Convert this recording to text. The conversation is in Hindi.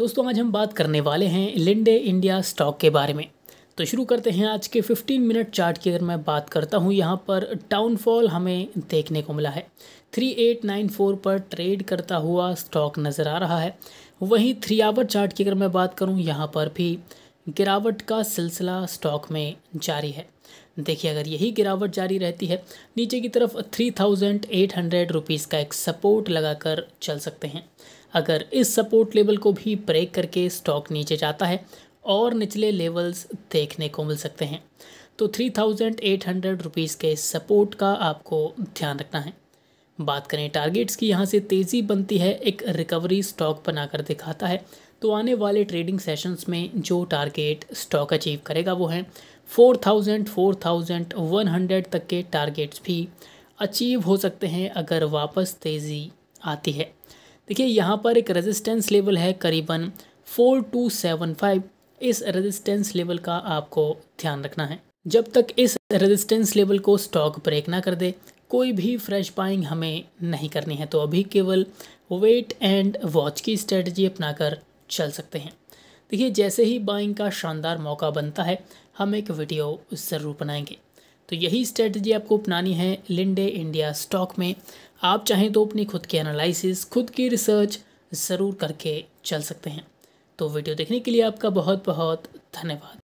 दोस्तों आज हम बात करने वाले हैं लिंडे इंडिया स्टॉक के बारे में तो शुरू करते हैं आज के 15 मिनट चार्ट की अगर मैं बात करता हूँ यहाँ पर डाउनफॉल हमें देखने को मिला है 3894 पर ट्रेड करता हुआ स्टॉक नज़र आ रहा है वहीं थ्री आवर चार्ट की अगर मैं बात करूँ यहाँ पर भी गिरावट का सिलसिला स्टॉक में जारी है देखिए अगर यही गिरावट जारी रहती है नीचे की तरफ three thousand eight hundred rupees का एक सपोर्ट लगाकर चल सकते हैं अगर इस सपोर्ट लेवल को भी ब्रेक करके स्टॉक नीचे जाता है और निचले लेवल्स देखने को मिल सकते हैं तो three thousand eight hundred rupees के सपोर्ट का आपको ध्यान रखना है बात करें टारगेट्स की यहाँ से तेज़ी बनती है एक रिकवरी स्टॉक बनाकर दिखाता है तो आने वाले ट्रेडिंग सेशंस में जो टारगेट स्टॉक अचीव करेगा वो है four thousand four thousand one hundred तक के टारगेट्स भी अचीव हो सकते हैं अगर वापस तेज़ी आती है देखिए यहाँ पर एक रेजिस्टेंस लेवल है करीबन फोर टू सेवन फाइव इस रेजिस्टेंस लेवल का आपको ध्यान रखना है जब तक इस रेजिस्टेंस लेवल को स्टॉक ब्रेक ना कर दे कोई भी फ्रेश बाइंग हमें नहीं करनी है तो अभी केवल वेट एंड वॉच की स्ट्रेटजी अपनाकर चल सकते हैं देखिए जैसे ही बाइंग का शानदार मौका बनता है हम एक वीडियो ज़रूर बनाएंगे तो यही स्ट्रेटजी आपको अपनानी है लिंडे इंडिया स्टॉक में आप चाहें तो अपनी खुद की एनालिसिस खुद की रिसर्च ज़रूर करके चल सकते हैं तो वीडियो देखने के लिए आपका बहुत बहुत धन्यवाद